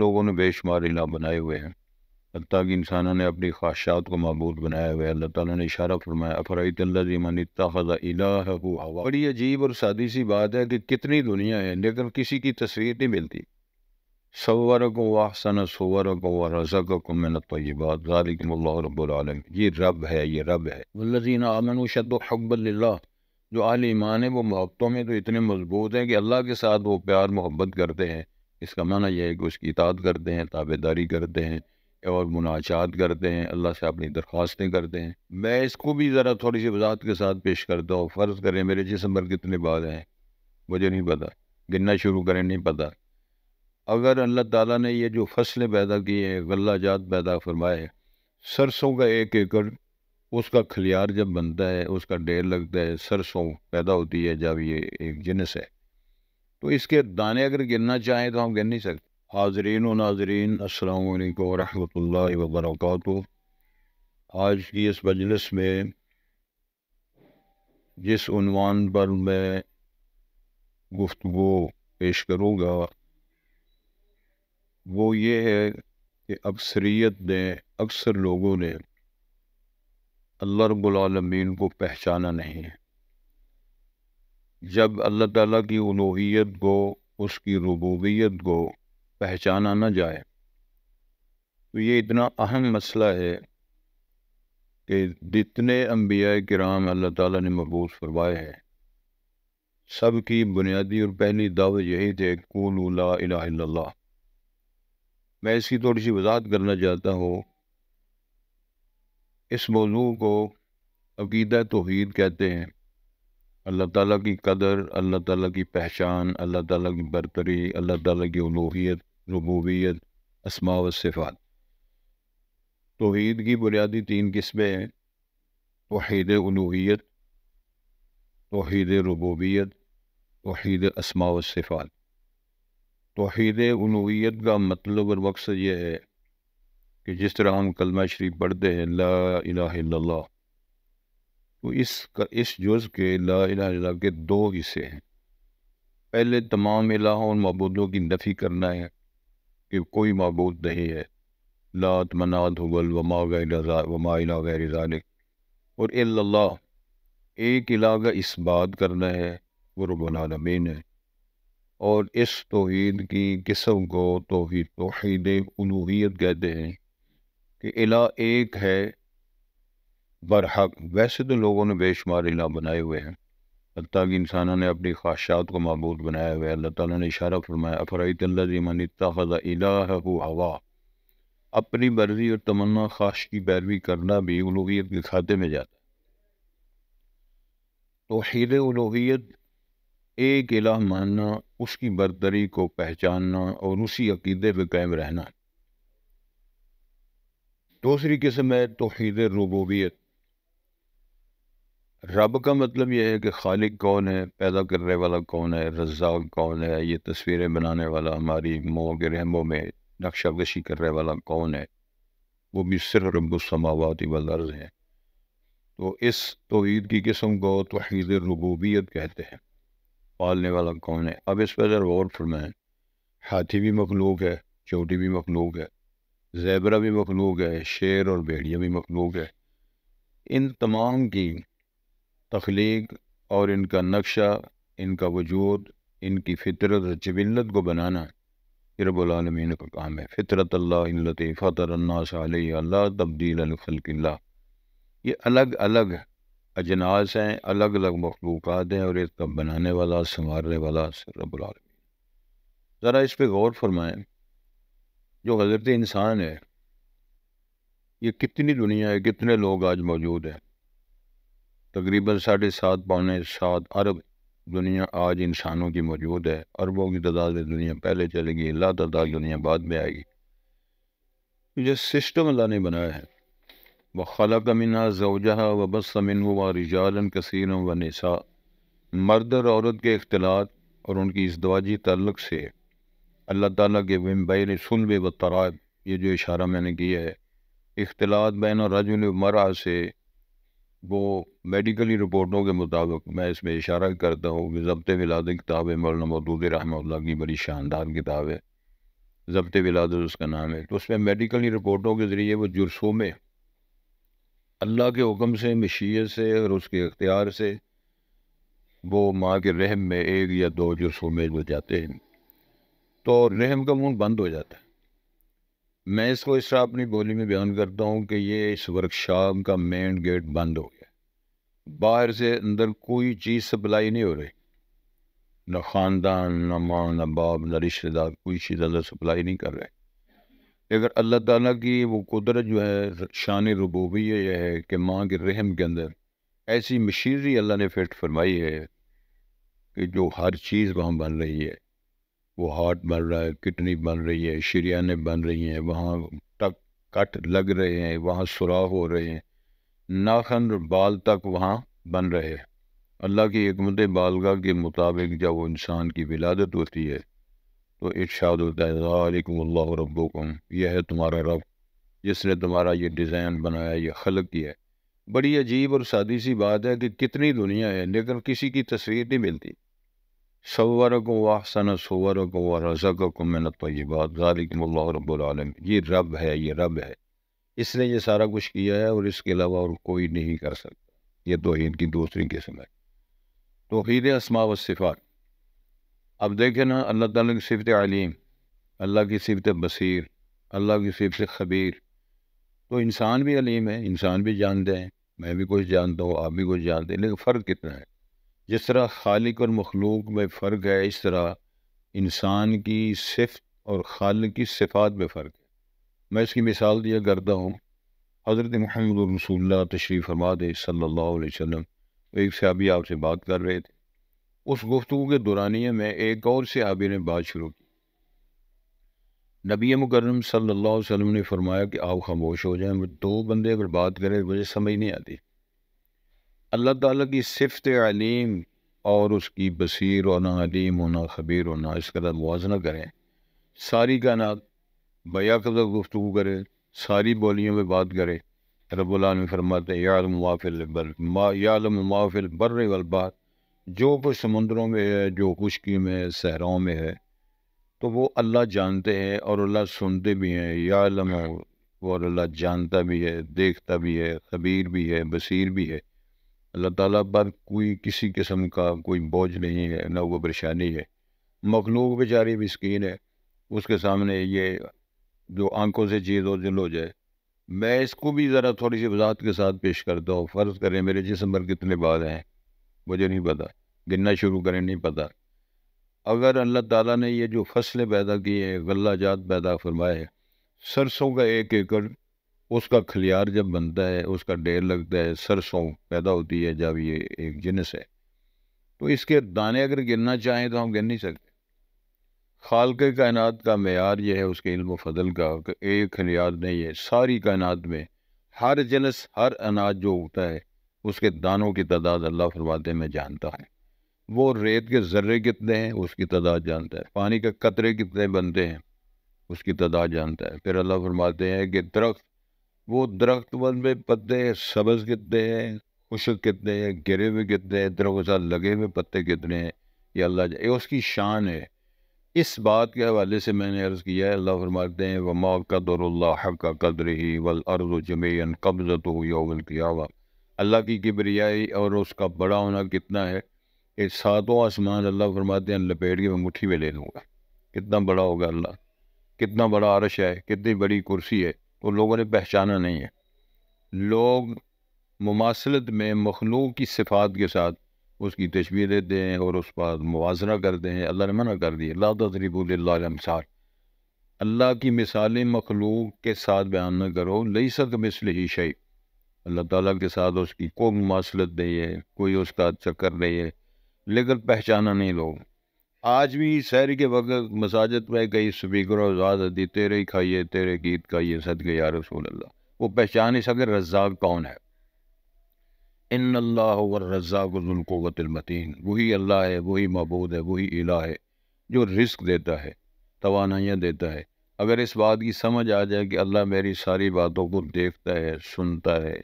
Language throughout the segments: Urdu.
لوگوں نے بے شمار الہ بنائے ہوئے ہیں حتیٰ کہ انسانوں نے اپنی خواہشات کو معبود بنایا ہوا اللہ تعالیٰ نے اشارہ فرمایا افرائیت اللہ اتخذ ہوا بڑی عجیب اور سادی سی بات ہے کہ کتنی دنیا ہے لیکن کسی کی تصویر نہیں ملتی واحسن ورزقکم من الطیبات ذالکم اللہ رب العالم یہ رب ہے یہ رب ہے حب للہ جو ایمان ہیں وہ محبتوں میں تو اتنے مضبوط ہیں کہ اللہ کے ساتھ وہ پیار محبت کرتے ہیں اس کا معنی یہ ہے کہ اس کی اطاعت کرتے ہیں تابے داری کرتے ہیں اور مناشات کرتے ہیں اللہ سے اپنی درخواستیں کرتے ہیں میں اس کو بھی ذرا تھوڑی سی وضاحت کے ساتھ پیش کرتا ہوں فرض کریں میرے جسم پر کتنے بعد ہیں مجھے نہیں پتہ گننا شروع کریں نہیں پتہ اگر اللہ تعالیٰ نے یہ جو فصلیں پیدا کی ہیں غلہ جات پیدا فرمائے سرسوں کا ایک ایکڑ اس کا کھلیار جب بنتا ہے اس کا ڈیر لگتا ہے سرسوں پیدا ہوتی ہے جب یہ ایک جنس ہے تو اس کے دانے اگر گرنا چاہیں تو ہم گر نہیں سکتے حاضرین و ناظرین السلام علیکم ورحمۃ اللہ وبرکاتہ آج کی اس مجلس میں جس عنوان پر میں گفتگو پیش کروں گا وہ یہ ہے کہ اکثریت نے اکثر لوگوں نے اللہ رب العالمین کو پہچانا نہیں ہے جب اللہ تعالیٰ کی الوحیت کو اس کی ربوبیت کو پہچانا نہ جائے تو یہ اتنا اہم مسئلہ ہے کہ جتنے انبیاء کرام اللہ تعالیٰ نے محبوس فرمائے ہیں سب کی بنیادی اور پہلی دعوت یہی تھے قول لا الہ الا اللہ میں اس کی تھوڑی سی وضاحت کرنا چاہتا ہوں اس موضوع کو عقیدہ توحید کہتے ہیں اللہ تعالیٰ کی قدر اللہ تعالیٰ کی پہچان اللہ تعالیٰ کی برتری اللہ تعالیٰ کی الوحیت ربوبیت و صفات توحید کی بنیادی تین قسمیں ہیں توحید الوحیت توحید ربوبیت توحید و صفات توحید الوحیت کا مطلب اور مقصد یہ ہے کہ جس طرح ہم کلمہ شریف پڑھتے ہیں لا الہ الا اللہ تو اس کا اس جز کے لا اللہ الا کے دو حصے ہیں پہلے تمام الہوں اور معبودوں کی نفی کرنا ہے کہ کوئی معبود نہیں ہے لات منات حبل وما غیر وما الہ غیر ذالک اور الا ایک الہ کا اس بات کرنا ہے وہ رب العالمین ہے اور اس توحید کی قسم کو توحید توحید الوحیت کہتے ہیں کہ الہ ایک ہے برحق ویسے تو لوگوں نے بے شمار الہ بنائے ہوئے ہیں حتیٰ کہ انسانوں نے اپنی خواہشات کو معبود بنایا ہوا ہے اللہ تعالیٰ نے اشارہ فرمایا فرعیط اللہ الہ ہوا اپنی مرضی اور تمنا خواہش کی پیروی کرنا بھی الوغیت کے کھاتے میں جاتا ہے توحید الوحیت ایک الہ ماننا اس کی برتری کو پہچاننا اور اسی عقیدے پہ قائم رہنا دوسری قسم ہے توحید ربوبیت رب کا مطلب یہ ہے کہ خالق کون ہے پیدا کرنے والا کون ہے رضا کون ہے یہ تصویریں بنانے والا ہماری مو کے رحموں میں نقشہ کشی کرنے والا کون ہے وہ بھی صرف رب السماوات والارض و لرض ہیں تو اس توحید کی قسم کو توحید ربوبیت کہتے ہیں پالنے والا کون ہے اب اس پہ فرمائیں ہاتھی بھی مخلوق ہے چوٹی بھی مخلوق ہے زیبرا بھی مخلوق ہے شیر اور بھیڑیا بھی مخلوق ہے ان تمام کی تخلیق اور ان کا نقشہ ان کا وجود ان کی فطرت اور کو بنانا رب العالمین کا کام ہے فطرت اللہ اللہ فطر اللہ تبدیل تبدیل اللہ یہ الگ الگ اجناس ہیں الگ الگ مخلوقات ہیں اور اس کا بنانے والا سنوارنے والا رب العالمین ذرا اس پہ غور فرمائیں جو حضرت انسان ہے یہ کتنی دنیا ہے کتنے لوگ آج موجود ہیں تقریباً ساڑھے سات پونے سات عرب دنیا آج انسانوں کی موجود ہے عربوں کی میں دنیا پہلے چلے گی اللہ تعداد دنیا بعد میں آئے گی جو سسٹم اللہ نے بنایا ہے وہ خلا منا زوجہ و بس و و رجالن کثیر و نسا مرد اور عورت کے اختلاط اور ان کی ازدواجی تعلق سے اللہ تعالیٰ کے بین بیرثنب و تراب یہ جو اشارہ میں نے کیا ہے اختلاط بین و مرا سے وہ میڈیکلی رپورٹوں کے مطابق میں اس میں اشارہ کرتا ہوں کہ ضبط ولاد کتاب ہے مولانا مودود رحمۃ اللہ کی بڑی شاندار کتاب ہے ضبط ولاد اس کا نام ہے تو اس میں میڈیکلی رپورٹوں کے ذریعے وہ جرسوں میں اللہ کے حکم سے مشیت سے اور اس کے اختیار سے وہ ماں کے رحم میں ایک یا دو میں وہ جاتے ہیں تو رحم کا منہ بند ہو جاتا ہے میں اس کو اس طرح اپنی بولی میں بیان کرتا ہوں کہ یہ اس ورکشاپ کا مین گیٹ بند ہو گیا باہر سے اندر کوئی چیز سپلائی نہیں ہو رہی نہ خاندان نہ ماں نہ باپ نہ رشتے دار کوئی چیز اللہ سپلائی نہیں کر رہے اگر اللہ تعالیٰ کی وہ قدرت جو ہے شان ربوبیہ یہ ہے کہ ماں کے رحم کے اندر ایسی مشینری اللہ نے فٹ فرمائی ہے کہ جو ہر چیز وہاں بن رہی ہے وہ ہارٹ بن رہا ہے کٹنی بن رہی ہے شریانیں بن رہی ہیں وہاں ٹک کٹ لگ رہے ہیں وہاں سوراخ ہو رہے ہیں ناخن بال تک وہاں بن رہے ہیں اللہ کی حکمت بالغاہ کے مطابق جب وہ انسان کی ولادت ہوتی ہے تو ارشاد ہوتا ہے ذالکم اللہ ربکم یہ ہے تمہارا رب جس نے تمہارا یہ ڈیزائن بنایا یہ خلق کیا ہے بڑی عجیب اور سادی سی بات ہے کہ کتنی دنیا ہے لیکن کسی کی تصویر نہیں ملتی صور کو واحسن صور و رضا کو من تو ذالکم اللہ رب العالم یہ رب ہے یہ رب ہے اس نے یہ سارا کچھ کیا ہے اور اس کے علاوہ اور کوئی نہیں کر سکتا یہ توحید کی دوسری قسم ہے توحید اسماء و صفات اب دیکھیں نا اللہ تعالیٰ کی صفت علیم اللہ کی صفت بصیر اللہ کی صفت خبیر تو انسان بھی علیم ہے انسان بھی جانتے ہیں میں بھی کچھ جانتا ہوں آپ بھی کچھ جانتے ہیں لیکن فرق کتنا ہے جس طرح خالق اور مخلوق میں فرق ہے اس طرح انسان کی صفت اور خالق کی صفات میں فرق ہے میں اس کی مثال دیا کرتا ہوں حضرت محمد الرسول اللہ تشریف دے صلی اللہ علیہ وسلم ایک صحابی آپ سے بات کر رہے تھے اس گفتگو کے دورانیے میں ایک اور صحابی نے بات شروع کی نبی مکرم صلی اللہ علیہ وسلم نے فرمایا کہ آپ خاموش ہو جائیں دو بندے اگر بات کریں مجھے سمجھ نہیں آتی اللہ تعالیٰ کی صفت علیم اور اس کی بصیر ہونا علیم ہونا خبیر ہونا اس کا موازنہ کریں ساری کا نات بیا قدر گفتگو کرے ساری بولیوں میں بات کرے رب العالمین فرمات یا وافل بر ما یا علم وافل بر والبات جو کچھ سمندروں میں ہے جو خشکی میں ہے صحراؤں میں ہے تو وہ اللہ جانتے ہیں اور اللہ سنتے بھی ہیں یا علم اور اللہ جانتا بھی ہے دیکھتا بھی ہے خبیر بھی ہے بصیر بھی ہے اللہ تعالیٰ پر کوئی کسی قسم کا کوئی بوجھ نہیں ہے نہ وہ پریشانی ہے مخلوق بیچاری مسکین بھی ہے اس کے سامنے یہ جو آنکھوں سے چیز اور دل ہو جائے میں اس کو بھی ذرا تھوڑی سی وضاحت کے ساتھ پیش کرتا ہوں فرض کریں میرے جسم پر کتنے بال ہیں مجھے نہیں پتہ گننا شروع کریں نہیں پتہ اگر اللہ تعالیٰ نے یہ جو فصلیں پیدا کی ہیں غلہ جات پیدا فرمائے سرسوں کا ایک ایکڑ اس کا کھلیار جب بنتا ہے اس کا ڈیر لگتا ہے سرسوں پیدا ہوتی ہے جب یہ ایک جنس ہے تو اس کے دانے اگر گرنا چاہیں تو ہم گر نہیں سکتے خالق کائنات کا معیار یہ ہے اس کے علم و فضل کا کہ ایک کھلیار نہیں ہے ساری کائنات میں ہر جنس ہر اناج جو ہوتا ہے اس کے دانوں کی تعداد اللہ فرماتے میں جانتا ہے وہ ریت کے ذرے کتنے ہیں اس کی تعداد جانتا ہے پانی کے قطرے کتنے بنتے ہیں اس کی تعداد جانتا ہے پھر اللہ فرماتے ہیں کہ درخت وہ درخت ون میں پتے سبز کتنے ہیں خشک کتنے ہیں گرے ہوئے کتنے ہیں درخت لگے ہوئے پتے کتنے ہیں یہ اللہ جائے اس کی شان ہے اس بات کے حوالے سے میں نے عرض کیا ہے اللہ فرماتے ہیں وما قدر اللہ حق کا قدر ہی ول و جمع قبض و اللہ کی کبریائی اور اس کا بڑا ہونا کتنا ہے یہ ساتوں آسمان اللہ فرماتے ہیں لپیٹ کے میں مٹھی میں لے لوں گا کتنا بڑا ہوگا اللہ کتنا بڑا عرش ہے کتنی بڑی کرسی ہے تو لوگوں نے پہچانا نہیں ہے لوگ مماثلت میں مخلوق کی صفات کے ساتھ اس کی تشویر دیتے ہیں اور اس پر موازنہ کرتے ہیں اللہ نے منع کر دی اللہ تضریب اللہ علیہ مثال اللہ کی مثالیں مخلوق کے ساتھ بیان نہ کرو لئی سک مثل ہی شعیع اللہ تعالیٰ کے ساتھ اس کی کوئی مماثلت نہیں ہے کوئی اس کا چکر نہیں ہے لیکن پہچانا نہیں لوگ آج بھی سیر کے وقت مساجد میں کئی سپیکر و آزاد دی تیرے ہی کھائیے تیرے گیت کھائیے صدقے یار رسول اللہ وہ پہچان ہی سکے رزاق کون ہے ان اللہ رزاق رضا المتین وہی اللہ ہے وہی معبود ہے وہی الہ ہے جو رزق دیتا ہے توانائیاں دیتا ہے اگر اس بات کی سمجھ آ جائے کہ اللہ میری ساری باتوں کو دیکھتا ہے سنتا ہے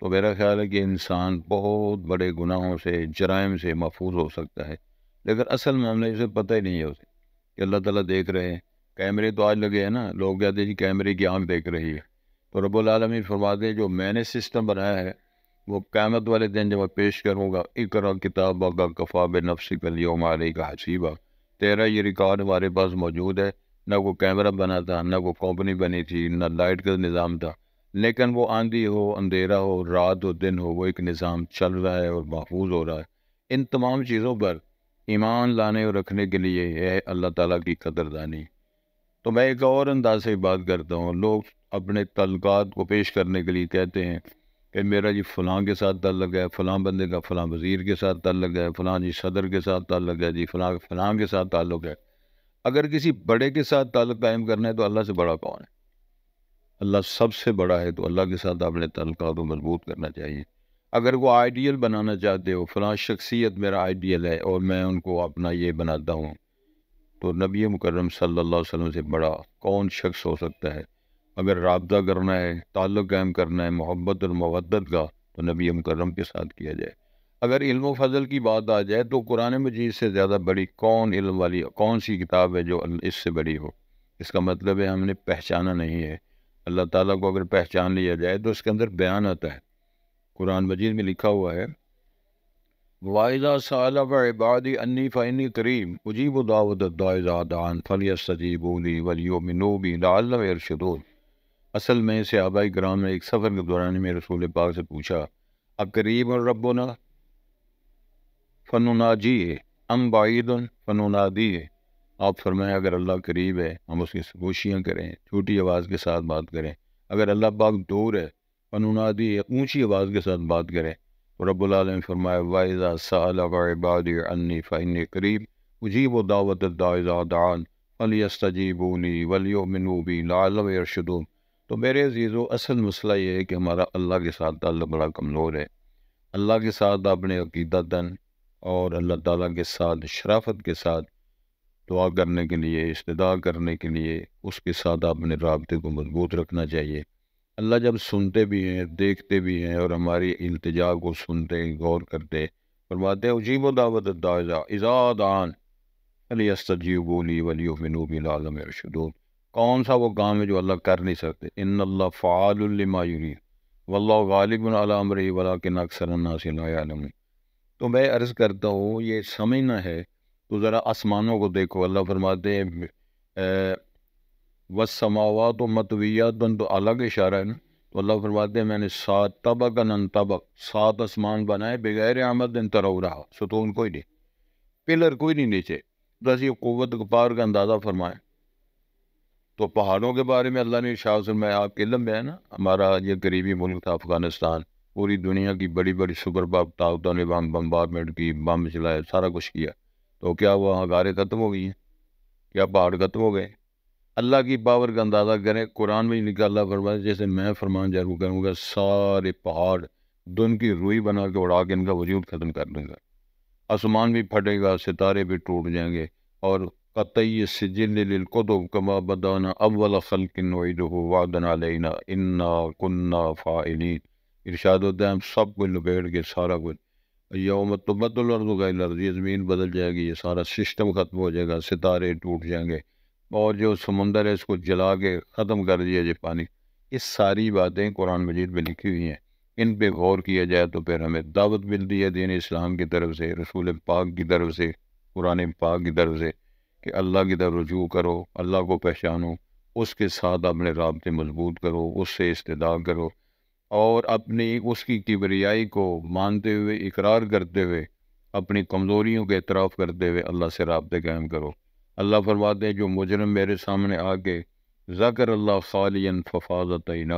تو میرا خیال ہے کہ انسان بہت بڑے گناہوں سے جرائم سے محفوظ ہو سکتا ہے لیکن اصل معاملہ اسے پتہ ہی نہیں ہے اسے کہ اللہ تعالیٰ دیکھ رہے ہیں کیمرے تو آج لگے ہیں نا لوگ کہتے ہیں جی کیمرے کی آنکھ دیکھ رہی ہے تو رب العالمین فرماتے ہیں جو میں نے سسٹم بنایا ہے وہ قیامت والے دن جب میں پیش کروں گا کتاب را کفا بے نفسی کا لی و کا حسیبہ تیرا یہ ریکارڈ ہمارے پاس موجود ہے نہ کوئی کیمرہ بنا تھا نہ کمپنی بنی تھی نہ لائٹ کا نظام تھا لیکن وہ آندھی ہو اندھیرا ہو رات ہو دن ہو وہ ایک نظام چل رہا ہے اور محفوظ ہو رہا ہے ان تمام چیزوں پر ایمان لانے اور رکھنے کے لیے ہے اللہ تعالیٰ کی قدردانی تو میں ایک اور انداز سے بات کرتا ہوں لوگ اپنے تعلقات کو پیش کرنے کے لیے کہتے ہیں کہ میرا جی فلاں کے ساتھ تعلق ہے فلاں بندے کا فلاں وزیر کے ساتھ تعلق ہے فلاں جی صدر کے ساتھ تعلق ہے جی فلاں فلاں کے ساتھ تعلق ہے اگر کسی بڑے کے ساتھ تعلق قائم کرنا ہے تو اللہ سے بڑا کون ہے اللہ سب سے بڑا ہے تو اللہ کے ساتھ اپنے تعلقات کو مضبوط کرنا چاہیے اگر وہ آئیڈیل بنانا چاہتے ہو فلاں شخصیت میرا آئیڈیل ہے اور میں ان کو اپنا یہ بناتا ہوں تو نبی مکرم صلی اللہ علیہ وسلم سے بڑا کون شخص ہو سکتا ہے اگر رابطہ کرنا ہے تعلق قائم کرنا ہے محبت اور مودت کا تو نبی مکرم کے ساتھ کیا جائے اگر علم و فضل کی بات آ جائے تو قرآن مجید سے زیادہ بڑی کون علم والی کون سی کتاب ہے جو اس سے بڑی ہو اس کا مطلب ہے ہم نے پہچانا نہیں ہے اللہ تعالیٰ کو اگر پہچان لیا جائے تو اس کے اندر بیان آتا ہے قرآن مجید میں لکھا ہوا ہے واحدہ عبادی انی فنی کریم قریبی باود فلی سجیب اولی ولی و منوبی ارشد اصل میں سے آبائی گرام میں ایک سفر کے دوران میں رسول پاک سے پوچھا اب قریب اور رب و نا فن و نا جی ام باعید فنونا و آپ فرمائیں اگر اللہ قریب ہے ہم اس کی گوشیا کریں چھوٹی آواز کے ساتھ بات کریں اگر اللہ پاک دور ہے انونادی ایک اونچی آواز کے ساتھ بات کریں رب العالم فرمائے واضح انی فن قریب اجیب و دعوت دعان علی استجی بونی ولی و منوبی لالم و تو میرے عزیز و اصل مسئلہ یہ ہے کہ ہمارا اللہ کے ساتھ اللہ بڑا کمزور ہے اللہ کے ساتھ اپنے دن اور اللہ تعالیٰ کے ساتھ شرافت کے ساتھ دعا کرنے کے لیے استدعا کرنے کے لیے اس کے ساتھ اپنے رابطے کو مضبوط رکھنا چاہیے اللہ جب سنتے بھی ہیں دیکھتے بھی ہیں اور ہماری التجا کو سنتے غور کرتے فرماتے ہیں عجیب و دعوت ایجادآن علی اسدی و بولی ولی العالم علم کون سا وہ کام ہے جو اللہ کر نہیں سکتے ان اللہ فعال الماری و اللہ غالب العلام رہی ولا کے نکثر النا صمن تو میں عرض کرتا ہوں یہ سمجھنا ہے تو ذرا آسمانوں کو دیکھو اللہ فرماتے ہیں بس سماوات و متویات بن تو الگ اشارہ ہے نا تو اللہ فرماتے ہیں میں نے سات طبق ان طبق سات آسمان بنائے بغیر آمد دن ترو رہا ستون کوئی نہیں پلر کوئی نہیں نیچے بس یہ قوت کپار کا اندازہ فرمائے تو پہاڑوں کے بارے میں اللہ نے شاہ میں آپ کے علم میں ہے نا ہمارا یہ قریبی ملک تھا افغانستان پوری دنیا کی بڑی بڑی سپر پاپ طاقتوں نے بم بمبارمنٹ کی بم چلائے سارا کچھ کیا تو کیا وہ غاریں ختم ہو گئی ہیں کیا پہاڑ ختم ہو گئے اللہ کی پاور کا اندازہ کریں قرآن میں ہی اللہ پرواز جیسے میں فرمان جارو کروں گا سارے پہاڑ دن کی روئی بنا کے اڑا کے ان کا وجود ختم کر دوں گا آسمان بھی پھٹے گا ستارے بھی ٹوٹ جائیں گے اور قطعی سجل جل کما بدانا اول اب ولا خلکن و ہو لینا ان نا کنا فاعلین ارشاد ہے ہم سب کو لپیٹ کے سارا کچھ یوم تبت الارض الرد ہوگا یہ زمین بدل جائے گی یہ سارا سسٹم ختم ہو جائے گا ستارے ٹوٹ جائیں گے اور جو سمندر ہے اس کو جلا کے ختم کر دیا جائے پانی اس ساری باتیں قرآن مجید میں لکھی ہوئی ہیں ان پہ غور کیا جائے تو پھر ہمیں دعوت ملتی ہے دین اسلام کی طرف سے رسول پاک کی طرف سے قرآن پاک کی طرف سے کہ اللہ کی طرف رجوع کرو اللہ کو پہچانو اس کے ساتھ اپنے رابطے مضبوط کرو اس سے استدا کرو اور اپنی اس کی کبریائی کو مانتے ہوئے اقرار کرتے ہوئے اپنی کمزوریوں کے اعتراف کرتے ہوئے اللہ سے رابطے قائم کرو اللہ فرماتے ہیں جو مجرم میرے سامنے آ کے اللہ صالین ففاظت عینا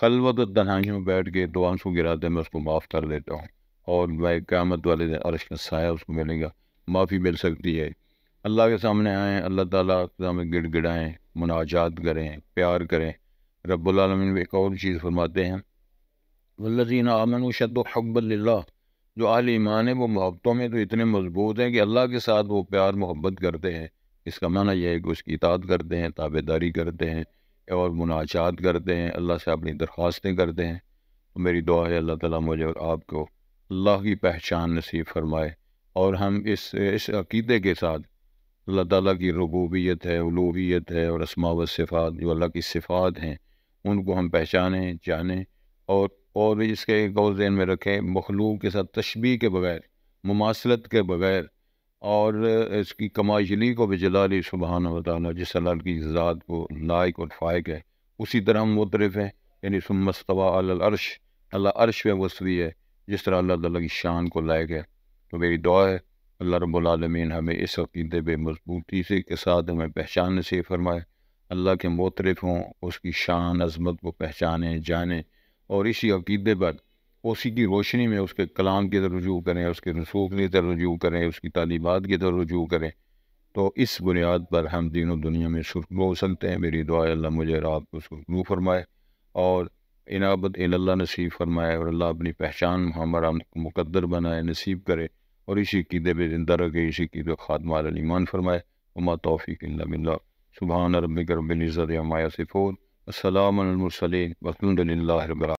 خلوت تنہائی بیٹھ کے دو آنسوں گراتے میں اس کو معاف کر دیتا ہوں اور میں قیامت والے دن عرش کا سایہ اس کو ملے گا معافی مل سکتی ہے اللہ کے سامنے آئیں اللہ تعالیٰ سامنے گڑ گڑائیں مناجات کریں پیار کریں رب العالمین ایک اور چیز فرماتے ہیں ولاثین و شد و حقب اللہ جو ایمان ہیں وہ محبتوں میں تو اتنے مضبوط ہیں کہ اللہ کے ساتھ وہ پیار محبت کرتے ہیں اس کا معنی یہ ہے کہ اس کی اطاعت کرتے ہیں تابے داری کرتے ہیں اور مناجات کرتے ہیں اللہ سے اپنی درخواستیں کرتے ہیں میری دعا ہے اللہ تعالیٰ مجھے اور آپ کو اللہ کی پہچان نصیب فرمائے اور ہم اس اس عقیدے کے ساتھ اللہ تعالیٰ کی ربوبیت ہے علوبیت ہے اور اسماع و صفات جو اللہ کی صفات ہیں ان کو ہم پہچانیں جانیں اور اور بھی اس کے غور ذہن میں رکھیں مخلوق کے ساتھ تشبیح کے بغیر مماثلت کے بغیر اور اس کی کمائشلی کو بجلال سبحانہ سبحان و تعالیٰ جس اللہ کی ذات کو لائق اور فائق ہے اسی طرح ہم مطرف ہیں یعنی سم مستبہ علش اللہ عرش وسوی ہے جس طرح اللہ تعالیٰ کی شان کو لائق ہے تو میری دعا ہے اللہ رب العالمین ہمیں اس عقیدے پہ مضبوطی سے کے ساتھ ہمیں پہچاننے سے فرمائے اللہ کے مطرف ہوں اس کی شان عظمت کو پہچانے جانے اور اسی عقیدے پر اسی کی روشنی میں اس کے کلام کی طرف رجوع کریں اس کے رسوخ کی طرف رجوع کریں اس کی تعلیمات کی طرف رجوع کریں تو اس بنیاد پر ہم دین و دنیا میں ہو سکتے ہیں میری دعا اللہ مجھے رات کو اس کو فرمائے اور انعبت اللہ نصیب فرمائے اور اللہ اپنی پہچان ہمارا مقدر بنائے نصیب کرے اور اسی قید زندہ رکھے اسی قید و خاتمہ علیمان فرمائے عما توفیق اللہ بلّہ سبحان رب العزت عمایہ صفون السلام علسلم وسلم اللہ رب